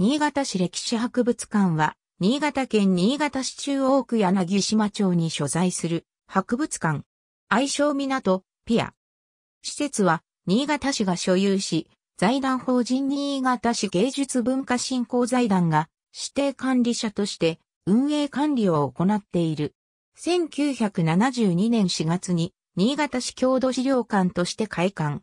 新潟市歴史博物館は、新潟県新潟市中央区柳島町に所在する博物館。愛称港、ピア。施設は、新潟市が所有し、財団法人新潟市芸術文化振興財団が指定管理者として運営管理を行っている。1972年4月に新潟市郷土資料館として開館。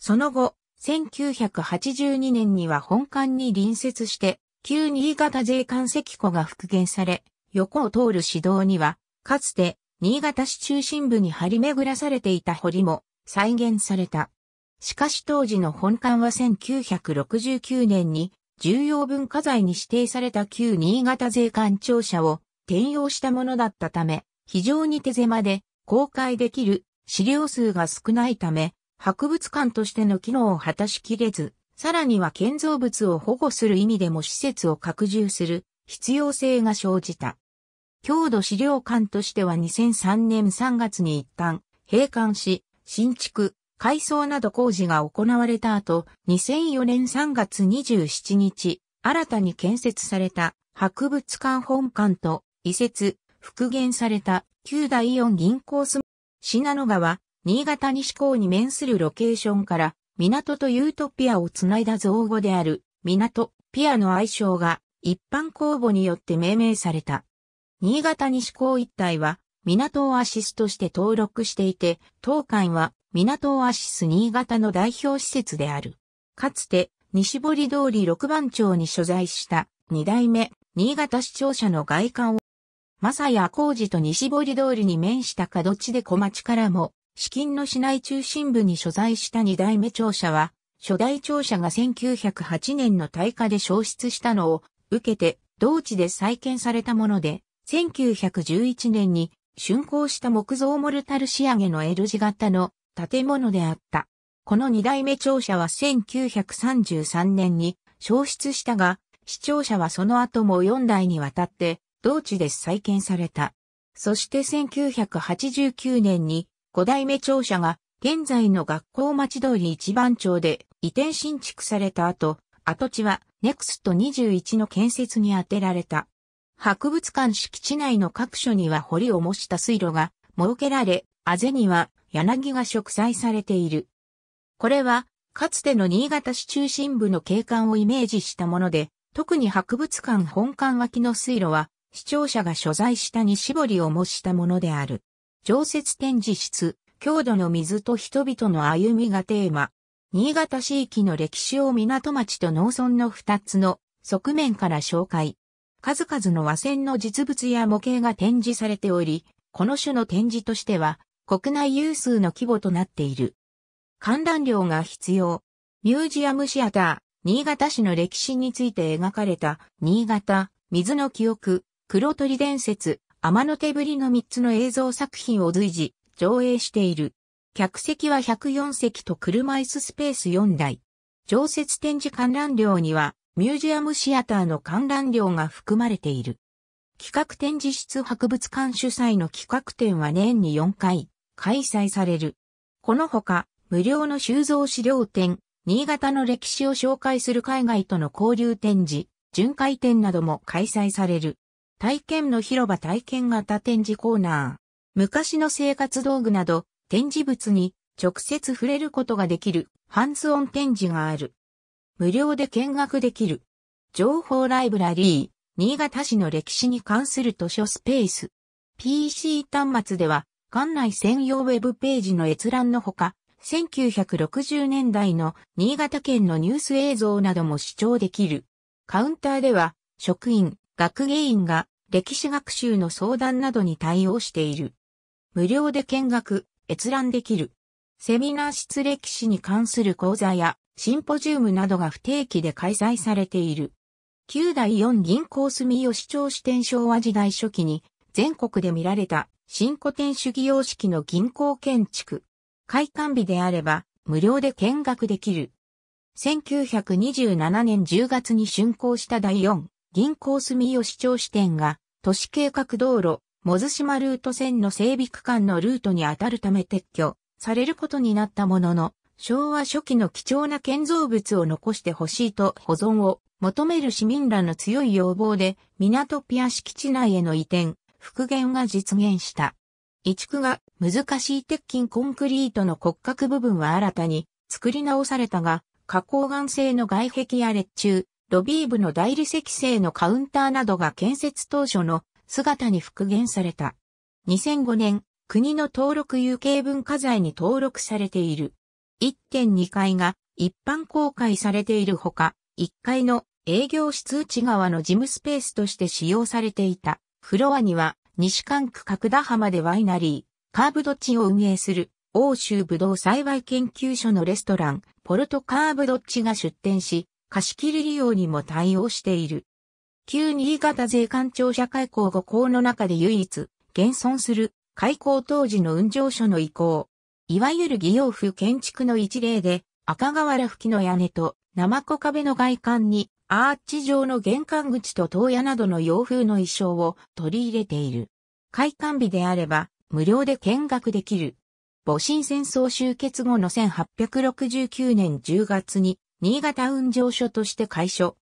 その後、1982年には本館に隣接して、旧新潟税関石庫が復元され、横を通る市道には、かつて、新潟市中心部に張り巡らされていた堀も再現された。しかし当時の本館は1969年に重要文化財に指定された旧新潟税関庁舎を転用したものだったため、非常に手狭で公開できる資料数が少ないため、博物館としての機能を果たしきれず、さらには建造物を保護する意味でも施設を拡充する必要性が生じた。郷土資料館としては2003年3月に一旦閉館し、新築、改装など工事が行われた後、2004年3月27日、新たに建設された博物館本館と移設、復元された旧第四銀行住信濃川、新潟西港に面するロケーションから、港とユートピアをつないだ造語である、港、ピアの愛称が、一般公募によって命名された。新潟西港一帯は、港オアシスとして登録していて、当館は、港オアシス新潟の代表施設である。かつて、西堀通り六番町に所在した、二代目、新潟市庁舎の外観を、正谷工事と西堀通りに面した角地で小町からも、資金の市内中心部に所在した二代目庁舎は、初代庁舎が1908年の大火で消失したのを受けて、同地で再建されたもので、1911年に竣工した木造モルタル仕上げの L 字型の建物であった。この二代目庁舎は1933年に消失したが、市庁舎はその後も4代にわたって同地で再建された。そして1989年に五代目庁舎が現在の学校町通り一番町で移転新築された後、跡地はネクスト21の建設に充てられた。博物館敷地内の各所には堀を模した水路が設けられ、あぜには柳が植栽されている。これは、かつての新潟市中心部の景観をイメージしたもので、特に博物館本館脇の水路は、視聴者が所在した絞りを模したものである。常設展示室、郷土の水と人々の歩みがテーマ。新潟市域の歴史を港町と農村の二つの側面から紹介。数々の和船の実物や模型が展示されており、この種の展示としては国内有数の規模となっている。観覧料が必要。ミュージアムシアター、新潟市の歴史について描かれた、新潟、水の記憶、黒鳥伝説、天の手ぶりの3つの映像作品を随時上映している。客席は104席と車椅子スペース4台。常設展示観覧料にはミュージアムシアターの観覧料が含まれている。企画展示室博物館主催の企画展は年に4回開催される。このほか、無料の収蔵資料展、新潟の歴史を紹介する海外との交流展示、巡回展なども開催される。体験の広場体験型展示コーナー。昔の生活道具など展示物に直接触れることができるハンズオン展示がある。無料で見学できる。情報ライブラリー、新潟市の歴史に関する図書スペース。PC 端末では、館内専用ウェブページの閲覧のほか、1960年代の新潟県のニュース映像なども視聴できる。カウンターでは、職員、学芸員が歴史学習の相談などに対応している。無料で見学、閲覧できる。セミナー室歴史に関する講座やシンポジウムなどが不定期で開催されている。旧第四銀行住吉町支店昭和時代初期に全国で見られた新古典主義様式の銀行建築。開館日であれば無料で見学できる。1927年10月に竣工した第4銀行住吉町支店が、都市計画道路、もず島ルート線の整備区間のルートに当たるため撤去されることになったものの、昭和初期の貴重な建造物を残してほしいと保存を求める市民らの強い要望で、港ピア敷地内への移転、復元が実現した。移築が難しい鉄筋コンクリートの骨格部分は新たに作り直されたが、花崗岩製の外壁や列柱、ロビーブの大理石製のカウンターなどが建設当初の姿に復元された。2005年、国の登録有形文化財に登録されている。1.2階が一般公開されているほか、1階の営業室内側の事務スペースとして使用されていた。フロアには西関区角田浜でワイナリー、カーブドッチを運営する欧州武道栽培研究所のレストラン、ポルトカーブドッチが出店し、貸切利用にも対応している。旧新潟税関庁舎開港5校の中で唯一、現存する開港当時の運上所の移行。いわゆる義用府建築の一例で、赤瓦吹きの屋根と生子壁の外観にアーチ状の玄関口と塔屋などの洋風の衣装を取り入れている。開館日であれば無料で見学できる。戊辰戦争終結後の1869年10月に新潟運上所として開所。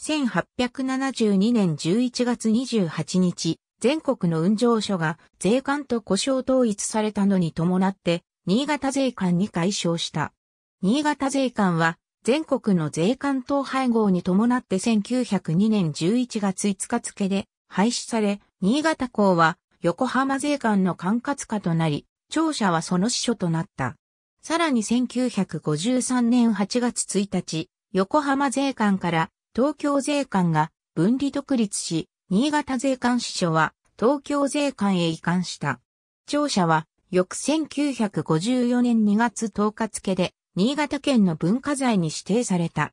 1872年11月28日、全国の運上所が税関と故障統一されたのに伴って、新潟税関に改称した。新潟税関は、全国の税関統廃合に伴って1902年11月5日付で廃止され、新潟港は横浜税関の管轄下となり、庁舎はその支所となった。さらに1953年8月1日、横浜税関から東京税関が分離独立し、新潟税関支所は東京税関へ移管した。庁舎は翌1954年2月10日付で新潟県の文化財に指定された。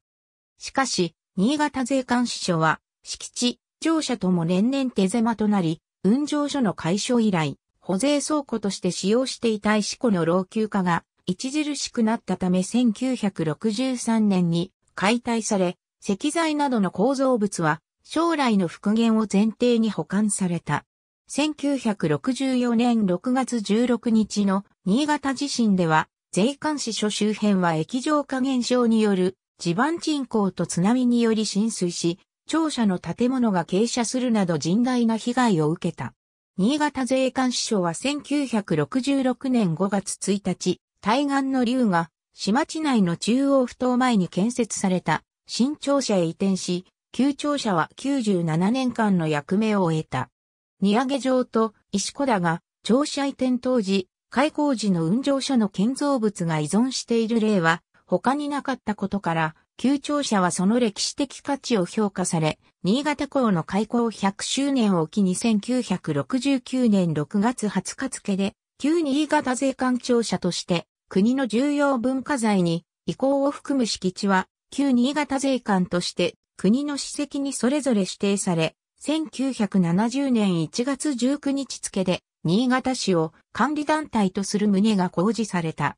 しかし、新潟税関支所は敷地、庁舎とも年々手狭となり、運上所の解消以来、保税倉庫として使用していた石庫の老朽化が著しくなったため1963年に解体され、石材などの構造物は将来の復元を前提に保管された。1964年6月16日の新潟地震では、税関支所周辺は液状化現象による地盤沈降と津波により浸水し、庁舎の建物が傾斜するなど甚大な被害を受けた。新潟税関支所は1966年5月1日、対岸の竜が、島地内の中央不頭前に建設された、新庁舎へ移転し、旧庁舎は97年間の役目を終えた。荷上げ場と石子田が、庁舎移転当時、開港時の運上所の建造物が依存している例は、他になかったことから、旧庁舎はその歴史的価値を評価され、新潟港の開港100周年を機に1969年6月20日付で、旧新潟税関庁舎として国の重要文化財に移行を含む敷地は、旧新潟税関として国の史跡にそれぞれ指定され、1970年1月19日付で、新潟市を管理団体とする旨が公示された。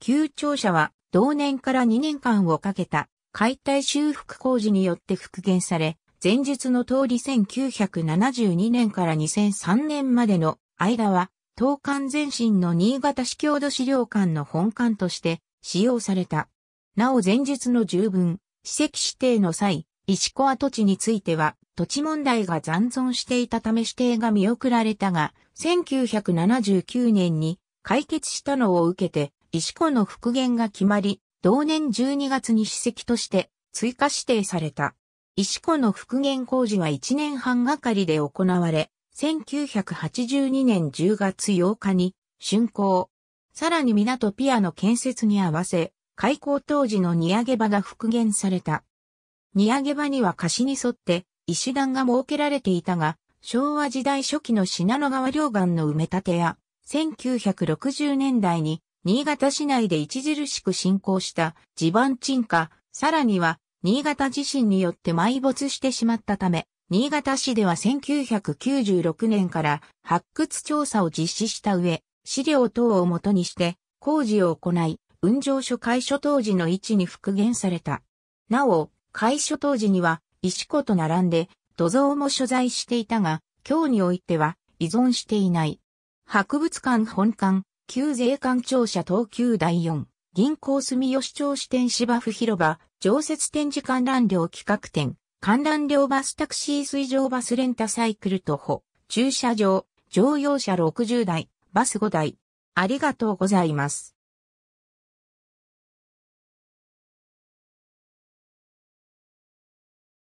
旧庁舎は、同年から2年間をかけた解体修復工事によって復元され、前述の通り1972年から2003年までの間は東館前身の新潟市郷土資料館の本館として使用された。なお前述の十分、史跡指定の際、石子跡地については、土地問題が残存していたため指定が見送られたが、1979年に解決したのを受けて、石子の復元が決まり、同年12月に史跡として追加指定された。石子の復元工事は1年半がかりで行われ、1982年10月8日に竣工。さらに港ピアの建設に合わせ、開港当時の荷上げ場が復元された。荷上げ場には貸しに沿って石段が設けられていたが、昭和時代初期の信濃川両岸の埋め立てや、1960年代に新潟市内で著しく進行した地盤沈下、さらには新潟地震によって埋没してしまったため、新潟市では1996年から発掘調査を実施した上、資料等をもとにして工事を行い、運上所開所当時の位置に復元された。なお、開所当時には石子と並んで土蔵も所在していたが、今日においては依存していない。博物館本館、旧税関庁舎東急第四、銀行住吉町支店芝生広場、常設展示観覧料企画展、観覧料バスタクシー水上バスレンタサイクル徒歩、駐車場、乗用車60台、バス5台。ありがとうございます。